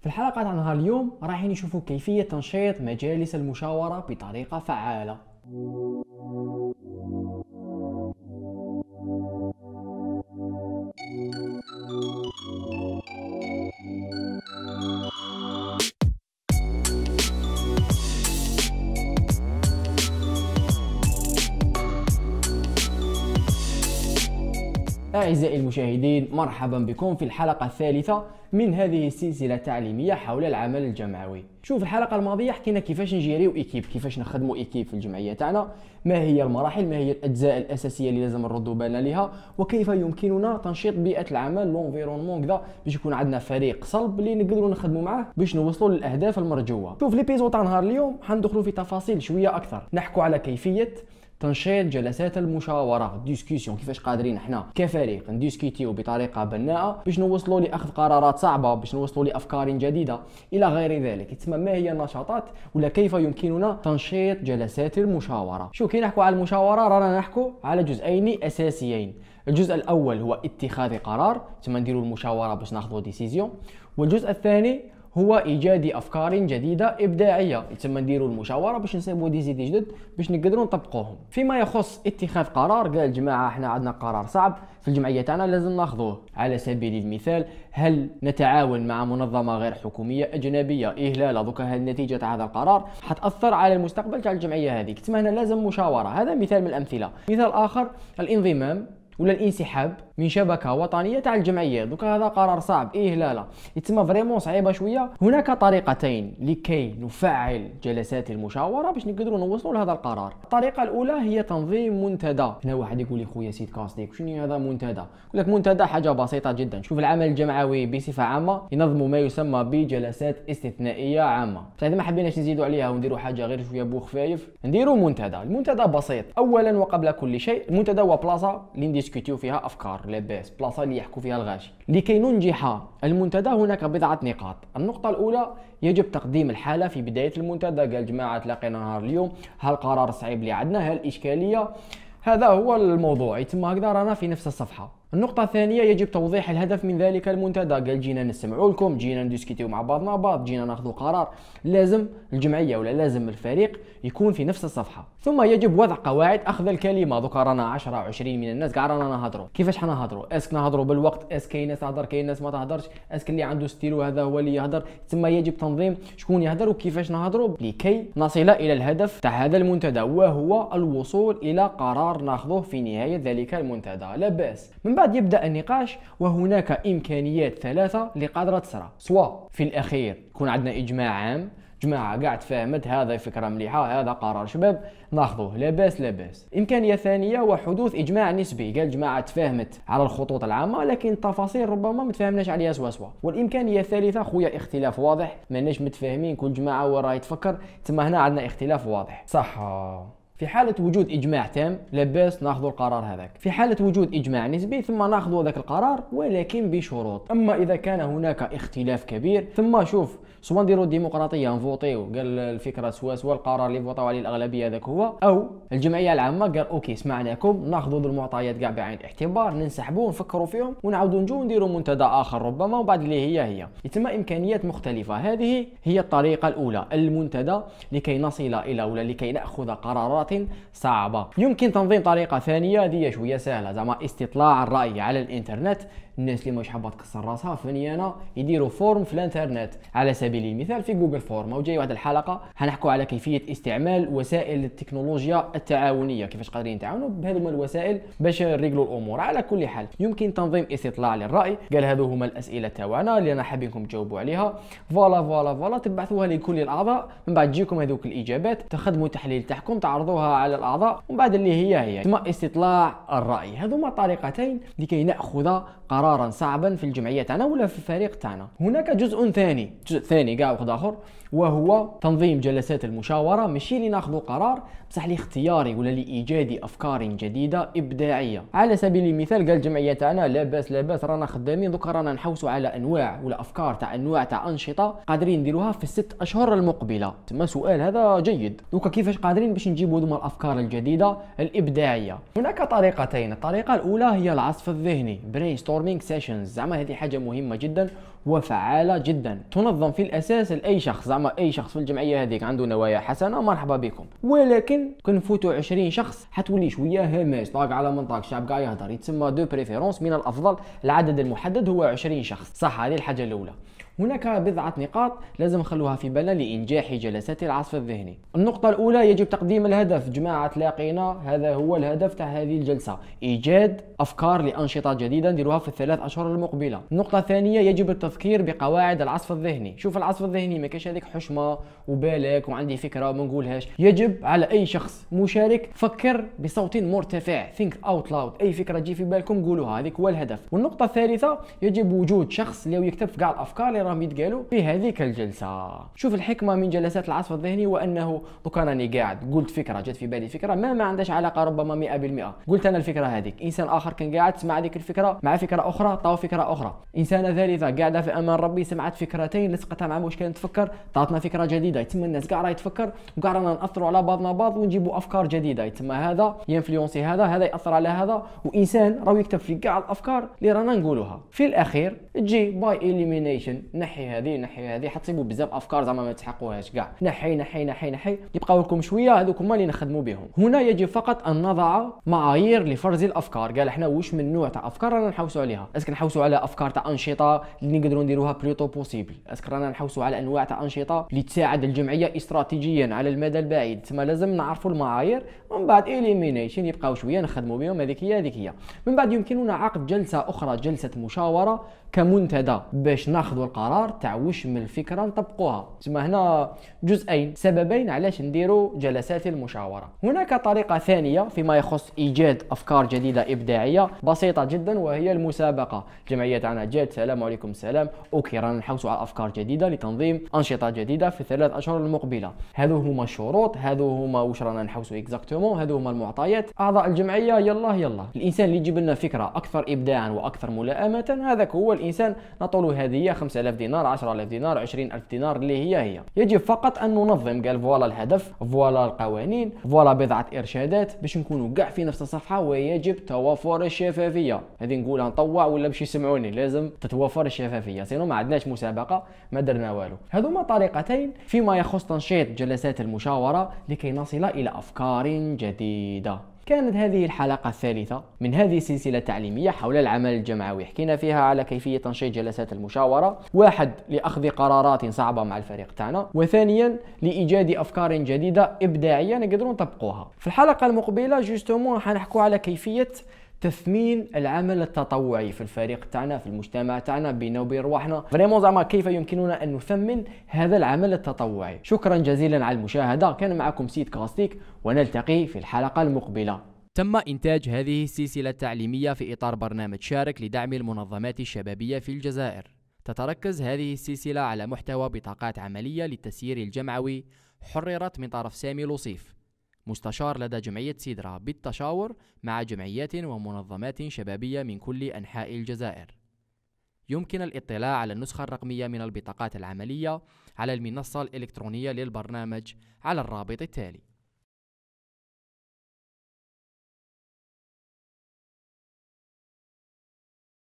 في الحلقة تاع نهار اليوم رايحين نشوفوا كيفية تنشيط مجالس المشاورة بطريقة فعالة أعزائي المشاهدين مرحبا بكم في الحلقة الثالثة من هذه السلسلة التعليمية حول العمل الجمعوي شوف الحلقة الماضية حكينا كيفاش نجيريو إيكيب كيفاش نخدمو إيكيب في الجمعية تاعنا ما هي المراحل ما هي الأجزاء الأساسية اللي لازم نردو بالنا لها وكيف يمكننا تنشيط بيئة العمل لونفيرونمون كذا باش يكون عندنا فريق صلب اللي نقدروا نخدموا معاه باش نوصلوا للأهداف المرجوة شوف ليبيزو تاع نهار اليوم حندخلوا في تفاصيل شوية أكثر نحكوا على كيفية تنشيط جلسات المشاوره ديسكوسيون كيفاش قادرين احنا كفريق نديسكوتيو بطريقه بناءه باش نوصلوا لاخذ قرارات صعبه باش نوصلوا لافكار جديده الى غير ذلك تسمى ما هي النشاطات ولا كيف يمكننا تنشيط جلسات المشاوره شو كي نحكوا على المشاوره رانا نحكوا على جزئين اساسيين الجزء الاول هو اتخاذ قرار تما نديروا المشاوره باش ناخذوا ديسيزيون والجزء الثاني هو ايجاد افكار جديده ابداعيه يتم نديروا المشاوره باش نصيبوا دي زيد جدد باش نقدروا نطبقوهم فيما يخص اتخاذ قرار قال الجماعه احنا عندنا قرار صعب في الجمعيه تاعنا لازم ناخذوه على سبيل المثال هل نتعاون مع منظمه غير حكوميه اجنبيه اهلاله دوكا هذه النتيجه تاع هذا القرار حتاثر على المستقبل تاع الجمعيه هذيك تسمى هنا لازم مشاوره هذا مثال من الامثله مثال اخر الانضمام ولا الانسحاب من شبكه وطنيه تاع الجمعيه دوكا هذا قرار صعب ايه لا لا يتسمى فريمون صعيبه شويه هناك طريقتين لكي نفعل جلسات المشاوره باش نقدروا نوصلوا لهذا القرار الطريقه الاولى هي تنظيم منتدى هنا واحد يقول لي خويا سيد كاستيك شنو هذا منتدى يقول لك منتدى حاجه بسيطه جدا شوف العمل الجمعوي بصفه عامه ينظموا ما يسمى بجلسات استثنائيه عامه بصح ما حبيناش نزيدوا عليها ونديروا حاجه غير شويه بو خفايف نديروا منتدى المنتدى بسيط اولا وقبل كل شيء المنتدى هو بلاصه يديسكوتيو فيها افكار لاباس بلاصه اللي يحكوا فيها الغاشي لكي ننجح المنتدى هناك بضعه نقاط النقطه الاولى يجب تقديم الحاله في بدايه المنتدى قال جماعه تلاقينا نهار اليوم هل القرار صعيب اللي عندنا هل الاشكاليه هذا هو الموضوع يتم هكذا رانا في نفس الصفحه النقطة الثانية يجب توضيح الهدف من ذلك المنتدى قال جينا نسمعوا لكم جينا ندسكتيو مع بعضنا بعض جينا ناخذوا قرار لازم الجمعية ولا لازم الفريق يكون في نفس الصفحة ثم يجب وضع قواعد أخذ الكلمة دوكا رانا 10 20 من الناس كاع رانا نهضروا كيفاش حنا نهضرو اسك نهضروا بالوقت اس كاين ناس تهضر كاين ناس ما تهضرش اسك اللي عنده ستيلو هذا هو اللي يهضر ثم يجب تنظيم شكون يهضر وكيفاش نهضروا لكي نصل إلى الهدف تاع هذا المنتدى وهو الوصول إلى قرار ناخذه في نهاية ذلك المنتدى لاباس بعد يبدا النقاش وهناك امكانيات ثلاثه اللي قادره تصرى سواء في الاخير يكون عندنا اجماع عام جماعه قاعد تفاهمت هذا فكره مليحه هذا قرار شباب ناخذوه لا باس لا باس امكانيه ثانيه وحدوث اجماع نسبي قال جماعه تفاهمت على الخطوط العامه لكن التفاصيل ربما ما تفاهمناش عليها سوا سوا والامكانيه الثالثه خويا اختلاف واضح ماناش متفاهمين كل جماعه وراه يتفكر تما هنا عندنا اختلاف واضح صح في حالة وجود إجماع تام لاباس ناخذ القرار هذاك في حالة وجود إجماع نسبي ثم ناخذ هذاك القرار ولكن بشروط أما إذا كان هناك اختلاف كبير ثم شوف سواء نديروا الديمقراطية نفوتي قال الفكرة سوا سوا القرار اللي فوتوا عليه الأغلبية هذاك هو أو الجمعية العامة قال أوكي سمعناكم ناخذوا المعطيات كاع بعين الاعتبار ننسحبوا ونفكروا فيهم ونعاودوا نجوا نديروا منتدى آخر ربما وبعد اللي هي هي يتم إمكانيات مختلفة هذه هي الطريقة الأولى المنتدى لكي نصل إلى ولا لكي نأخذ قرارات طريقة صعبة يمكن تنظيم طريقة ثانية هذه شوية سهلة زعما استطلاع الرأي على الانترنت الناس اللي ماهيش حابه تكسر راسها فني انا يديروا فورم في الانترنت على سبيل المثال في جوجل فورم جاي واحد الحلقه حنحكوا على كيفيه استعمال وسائل التكنولوجيا التعاونيه كيفاش قادرين نتعاونوا بهذوما الوسائل باش نريقلوا الامور على كل حال يمكن تنظيم استطلاع للراي قال هذو هما الاسئله تاعنا اللي انا حابينكم تجاوبوا عليها فوالا فوالا فوالا تبعثوها لكل الاعضاء من بعد تجيكم هذوك الاجابات تخدموا تحليل تاعكم تعرضوها على الاعضاء ومن بعد اللي هي هي تم استطلاع الراي هذوما طريقتين لكي ناخذ قرار قرارا صعبا في الجمعيه تاعنا ولا في الفريق تاعنا هناك جزء ثاني جزء ثاني كاع وخد اخر وهو تنظيم جلسات المشاوره ماشي لناخذ قرار بصح لاختياري ولا لايجادي افكار جديده ابداعيه على سبيل المثال قال الجمعيه تاعنا لاباس لاباس رانا خدامين دوكا رانا نحوسوا على انواع ولا افكار تاع انواع تاع انشطه قادرين نديروها في الست اشهر المقبله تما سؤال هذا جيد دوكا كيفاش قادرين باش نجيبوا هذوما الافكار الجديده الابداعيه هناك طريقتين الطريقه الاولى هي العصف الذهني برين ستورمينغ سيشنز زعما هذه حاجه مهمه جدا وفعاله جدا تنظم في الاساس لاي شخص زعما اي شخص في الجمعيه هذيك عنده نوايا حسنه مرحبا بكم ولكن كنفوتوا 20 شخص حتولي شويه هامش طاق على منطق شعب كاع يهضر يتسمى دو بريفيرونس من الافضل العدد المحدد هو 20 شخص صح هذه الحاجه الاولى هناك بضعة نقاط لازم نخلوها في بالنا لإنجاح جلسات العصف الذهني النقطة الأولى يجب تقديم الهدف جماعة لاقينا هذا هو الهدف تاع هذه الجلسة إيجاد أفكار لأنشطة جديدة نديروها في الثلاث أشهر المقبلة النقطة الثانية يجب التذكير بقواعد العصف الذهني شوف العصف الذهني ما كاش هذيك حشمة وبالك وعندي فكرة ما نقولهاش يجب على أي شخص مشارك فكر بصوت مرتفع think out loud أي فكرة تجي في بالكم قولوها هذيك هو الهدف والنقطة الثالثة يجب وجود شخص اللي يكتب في الأفكار اللي راهم يتقالوا في هذيك الجلسه شوف الحكمه من جلسات العصف الذهني وانه دوكا راني قاعد قلت فكره جات في بالي فكره ما ما عندهاش علاقه ربما 100% قلت انا الفكره هذيك انسان اخر كان قاعد سمع هذيك الفكره مع فكره اخرى طاو فكره اخرى انسانه ثالثه قاعده في امان ربي سمعت فكرتين لصقتها مع واش كانت تفكر طاتنا فكره جديده يتم الناس كاع راه يتفكر وكاع رانا ناثروا على بعضنا بعض ونجيبوا افكار جديده يتم هذا ينفلونسي هذا هذا ياثر على هذا وانسان راه يكتب في كاع الافكار اللي رانا نقولوها في الاخير تجي باي اليمينيشن نحي هذه نحي هذه حتصيبوا بزاف افكار زعما ما تحقوهاش كاع نحي نحي نحي نحي يبقاو لكم شويه هذوك هما اللي نخدموا بهم هنا يجب فقط ان نضع معايير لفرز الافكار قال احنا واش من نوع تاع افكار رانا نحوسوا عليها اسك نحوسوا على افكار تاع انشطه اللي نقدروا نديروها بلوتو بوسيبل اسك رانا نحوسوا على انواع تاع انشطه اللي تساعد الجمعيه استراتيجيا على المدى البعيد تسمى لازم نعرفوا المعايير ومن بعد اليمينيشن يبقاو شويه نخدموا بهم هذيك هي هذيك هي من بعد يمكننا عقد جلسه اخرى جلسه مشاوره كمنتدى باش ناخذوا القرار القرار تاع واش من الفكره نطبقوها تما هنا جزئين سببين علاش نديروا جلسات المشاوره هناك طريقه ثانيه فيما يخص ايجاد افكار جديده ابداعيه بسيطه جدا وهي المسابقه جمعيه تاعنا جات السلام عليكم السلام اوكي رانا نحوسوا على افكار جديده لتنظيم انشطه جديده في الثلاث اشهر المقبله هذو هما الشروط هذو هما واش رانا نحوسوا اكزاكتومون هذو هما المعطيات اعضاء الجمعيه يلا يلا الانسان اللي يجيب لنا فكره اكثر ابداعا واكثر ملائمه هذاك هو الانسان نطول هديه 5000 5000 دينار 10000 دينار 20000 دينار اللي هي هي يجب فقط ان ننظم قال فوالا الهدف فوالا القوانين فوالا بضعه ارشادات باش نكونوا كاع في نفس الصفحه ويجب توافر الشفافيه هذه نقولها نطوع ولا باش يسمعوني لازم تتوافر الشفافيه سينو ما عندناش مسابقه ما درنا والو هذوما طريقتين فيما يخص تنشيط جلسات المشاوره لكي نصل الى افكار جديده كانت هذه الحلقة الثالثة من هذه السلسلة التعليمية حول العمل الجمعوي حكينا فيها على كيفية تنشيط جلسات المشاورة واحد لأخذ قرارات صعبة مع الفريق تاعنا وثانيا لإيجاد أفكار جديدة إبداعية نقدروا نطبقوها في الحلقة المقبلة جوستومون حنحكوا على كيفية تثمين العمل التطوعي في الفريق تاعنا في المجتمع تاعنا بينا وبين رواحنا فريمون زعما كيف يمكننا ان نثمن هذا العمل التطوعي شكرا جزيلا على المشاهده كان معكم سيد كاستيك ونلتقي في الحلقه المقبله تم إنتاج هذه السلسلة التعليمية في إطار برنامج شارك لدعم المنظمات الشبابية في الجزائر. تتركز هذه السلسلة على محتوى بطاقات عملية للتسيير الجمعوي حررت من طرف سامي لوصيف مستشار لدى جمعية سيدرا بالتشاور مع جمعيات ومنظمات شبابية من كل أنحاء الجزائر. يمكن الاطلاع على النسخة الرقمية من البطاقات العملية على المنصة الإلكترونية للبرنامج على الرابط التالي